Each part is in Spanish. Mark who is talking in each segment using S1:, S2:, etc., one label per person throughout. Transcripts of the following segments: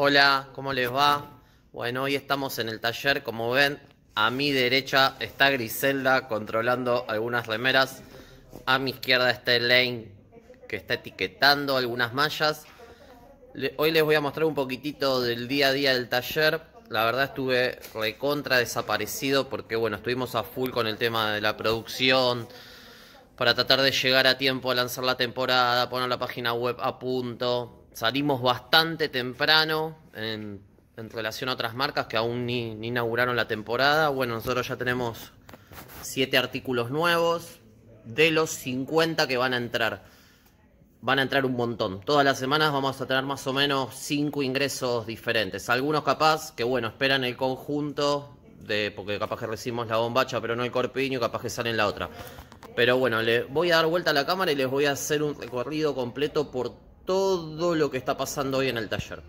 S1: Hola, ¿cómo les va? Bueno, hoy estamos en el taller, como ven, a mi derecha está Griselda controlando algunas remeras, a mi izquierda está Elaine que está etiquetando algunas mallas. hoy les voy a mostrar un poquitito del día a día del taller. La verdad estuve recontra desaparecido porque bueno, estuvimos a full con el tema de la producción, para tratar de llegar a tiempo a lanzar la temporada, poner la página web a punto, salimos bastante temprano en, relación a otras marcas que aún ni, inauguraron la temporada. Bueno, nosotros ya tenemos siete artículos nuevos de los 50 que van a entrar. Van a entrar un montón. Todas las semanas vamos a tener más o menos cinco ingresos diferentes. Algunos capaz que, bueno, esperan el conjunto, de, porque capaz que recibimos la bombacha, pero no el corpiño, capaz que salen la otra. Pero bueno, le voy a dar vuelta a la cámara y les voy a hacer un recorrido completo por todo lo que está pasando hoy en el taller.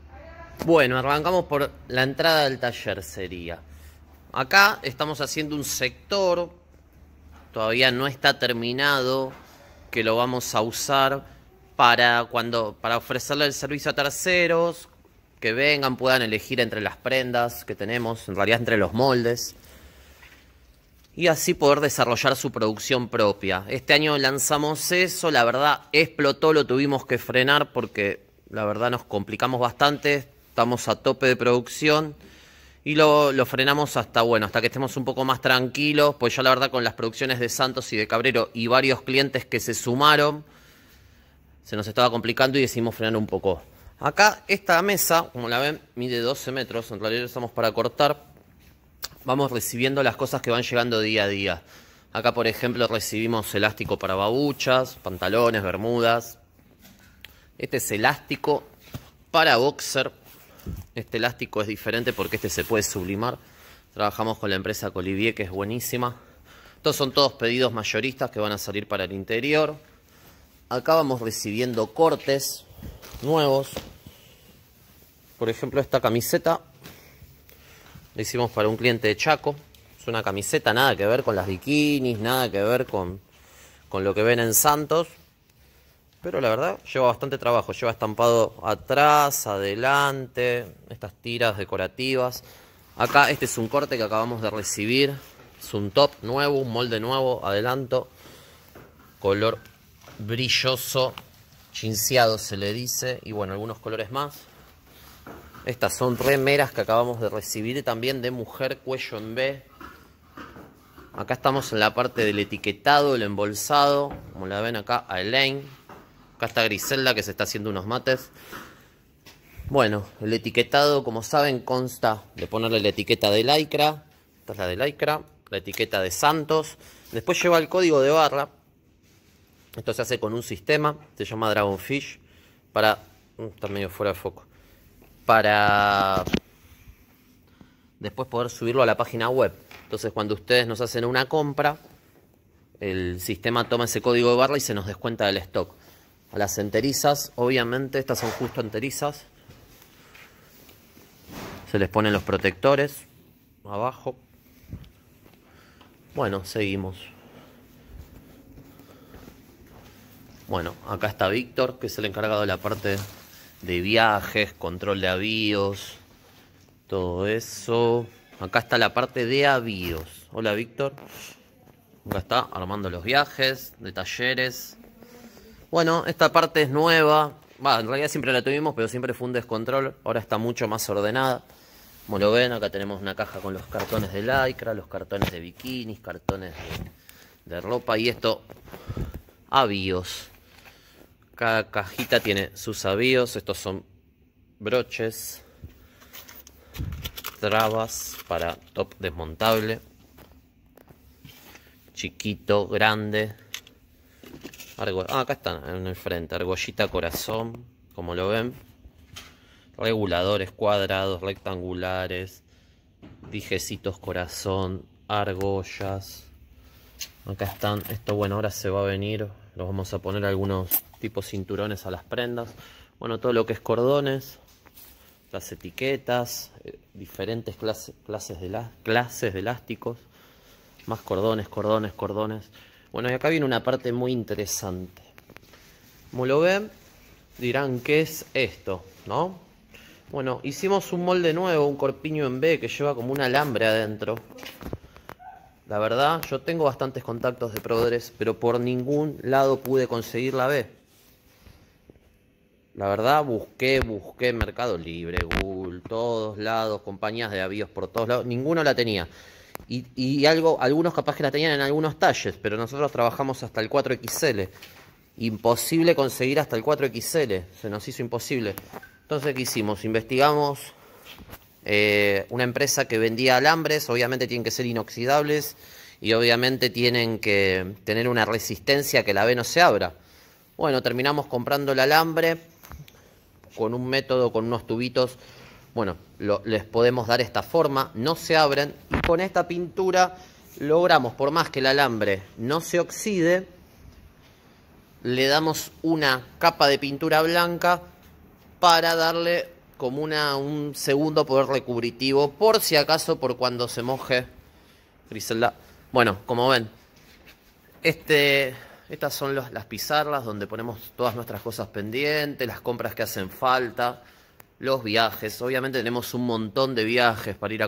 S1: Bueno, arrancamos por la entrada del taller sería. Acá estamos haciendo un sector, todavía no está terminado, que lo vamos a usar para, cuando, para ofrecerle el servicio a terceros, que vengan, puedan elegir entre las prendas que tenemos, en realidad entre los moldes y así poder desarrollar su producción propia. Este año lanzamos eso, la verdad explotó, lo tuvimos que frenar porque la verdad nos complicamos bastante, estamos a tope de producción y lo, lo, frenamos hasta bueno, hasta que estemos un poco más tranquilos, pues ya la verdad con las producciones de Santos y de Cabrero y varios clientes que se sumaron, se nos estaba complicando y decidimos frenar un poco. Acá esta mesa, como la ven, mide 12 metros, en realidad estamos para cortar, vamos recibiendo las cosas que van llegando día a día. Acá, por ejemplo, recibimos elástico para babuchas, pantalones, bermudas. Este es elástico para boxer. Este elástico es diferente porque este se puede sublimar. Trabajamos con la empresa Colivier, que es buenísima. Estos son todos pedidos mayoristas que van a salir para el interior. Acá vamos recibiendo cortes nuevos. Por ejemplo, esta camiseta lo hicimos para un cliente de Chaco. Es una camiseta, nada que ver con las bikinis, nada que ver con, lo que ven en Santos. Pero la verdad, lleva bastante trabajo. Lleva estampado atrás, adelante, estas tiras decorativas. Acá este es un corte que acabamos de recibir. Es un top nuevo, un molde nuevo, adelanto. Color brilloso, chinseado se le dice. Y bueno, algunos colores más. Estas son remeras que acabamos de recibir también de mujer cuello en B. Acá estamos en la parte del etiquetado, el embolsado. Como la ven acá, a Elaine. Acá está Griselda que se está haciendo unos mates. Bueno, el etiquetado, como saben, consta de ponerle la etiqueta de Lycra. Esta es la de Lycra. La etiqueta de Santos. Después lleva el código de barra. Esto se hace con un sistema, se llama Dragonfish. Para... Mm, está medio fuera de foco para después poder subirlo a la página web. Entonces cuando ustedes nos hacen una compra, el sistema toma ese código de barra y se nos descuenta del stock. A las enterizas, obviamente, estas son justo enterizas. Se les ponen los protectores abajo. Bueno, seguimos. Bueno, acá está Víctor, que es el encargado de la parte de viajes, control de avíos, todo eso. Acá está la parte de avíos. Hola Víctor. Acá está armando los viajes, de talleres. Bueno, esta parte es nueva. en realidad siempre la tuvimos, pero siempre fue un descontrol. Ahora está mucho más ordenada. Como lo ven, acá tenemos una caja con los cartones de lycra, los cartones de bikinis, cartones de, de ropa y esto, avíos. Cada cajita tiene sus avíos. Estos son broches, trabas para top desmontable. Chiquito, grande. Ah, acá están en el frente. Argollita corazón, como lo ven. Reguladores cuadrados, rectangulares. Dijecitos corazón, argollas. Acá están. Esto bueno, ahora se va a venir. Los vamos a poner algunos tipo cinturones a las prendas. Bueno, todo lo que es cordones, las etiquetas, eh, diferentes clases, de clases de elásticos, más cordones, cordones, cordones. Bueno, y acá viene una parte muy interesante. Como lo ven, dirán, ¿qué es esto? ¿No? Bueno, hicimos un molde nuevo, un corpiño en B que lleva como un alambre adentro. La verdad, yo tengo bastantes contactos de proveedores, pero por ningún lado pude conseguir la B. La verdad, busqué, busqué Mercado Libre, Google, todos lados, compañías de avíos por todos lados, ninguno la tenía. Y, algo, algunos capaz que la tenían en algunos talles, pero nosotros trabajamos hasta el 4XL. Imposible conseguir hasta el 4XL, se nos hizo imposible. Entonces, ¿qué hicimos? Investigamos eh, una empresa que vendía alambres, obviamente tienen que ser inoxidables y obviamente tienen que tener una resistencia que la B no se abra. Bueno, terminamos comprando el alambre, con un método, con unos tubitos, bueno, les podemos dar esta forma, no se abren y con esta pintura logramos, por más que el alambre no se oxide, le damos una capa de pintura blanca para darle como una, un segundo poder recubritivo, por si acaso, por cuando se moje Griselda. Bueno, como ven, este estas son las pizarras donde ponemos todas nuestras cosas pendientes, las compras que hacen falta, los viajes. Obviamente tenemos un montón de viajes para ir a,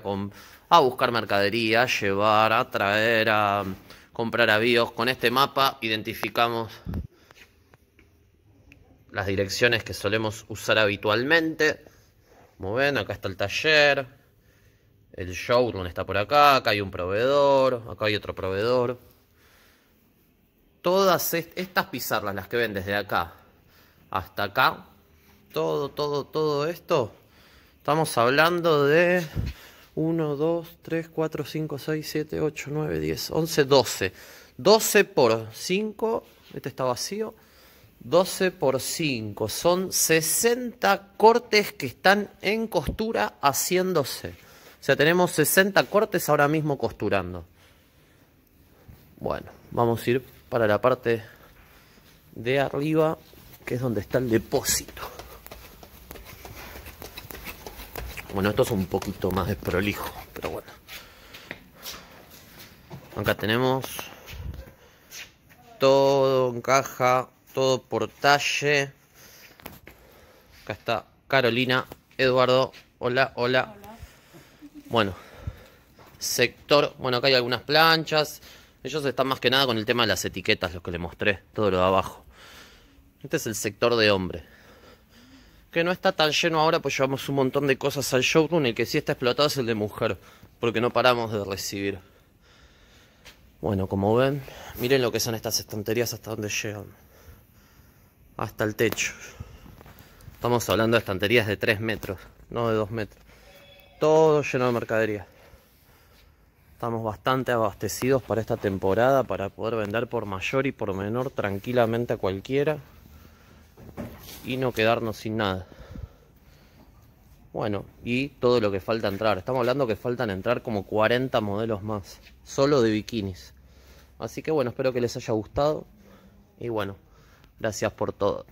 S1: buscar mercadería, llevar, a traer, a comprar avíos. Con este mapa identificamos las direcciones que solemos usar habitualmente. Como ven, acá está el taller, el showroom está por acá, acá hay un proveedor, acá hay otro proveedor todas estas pizarras, las que ven desde acá hasta acá, todo, todo, todo esto, estamos hablando de 1, 2, 3, 4, 5, 6, 7, 8, 9, 10, 11, 12. 12 por 5, este está vacío, 12 por 5, son 60 cortes que están en costura haciéndose. O sea, tenemos 60 cortes ahora mismo costurando. Bueno, vamos a ir para la parte de arriba, que es donde está el depósito. Bueno, esto es un poquito más desprolijo, pero bueno. Acá tenemos todo en caja, todo por talle. Acá está Carolina, Eduardo, hola, hola. hola. Bueno, sector, bueno, acá hay algunas planchas. Ellos están más que nada con el tema de las etiquetas, Los que le mostré, todo lo de abajo. Este es el sector de hombre. Que no está tan lleno ahora, pues llevamos un montón de cosas al showroom. El que sí está explotado es el de mujer, porque no paramos de recibir. Bueno, como ven, miren lo que son estas estanterías hasta donde llegan. Hasta el techo. Estamos hablando de estanterías de 3 metros, no de 2 metros. Todo lleno de mercadería. Estamos bastante abastecidos para esta temporada para poder vender por mayor y por menor tranquilamente a cualquiera y no quedarnos sin nada. Bueno, y todo lo que falta entrar. Estamos hablando que faltan entrar como 40 modelos más, solo de bikinis. Así que bueno, espero que les haya gustado y bueno, gracias por todo.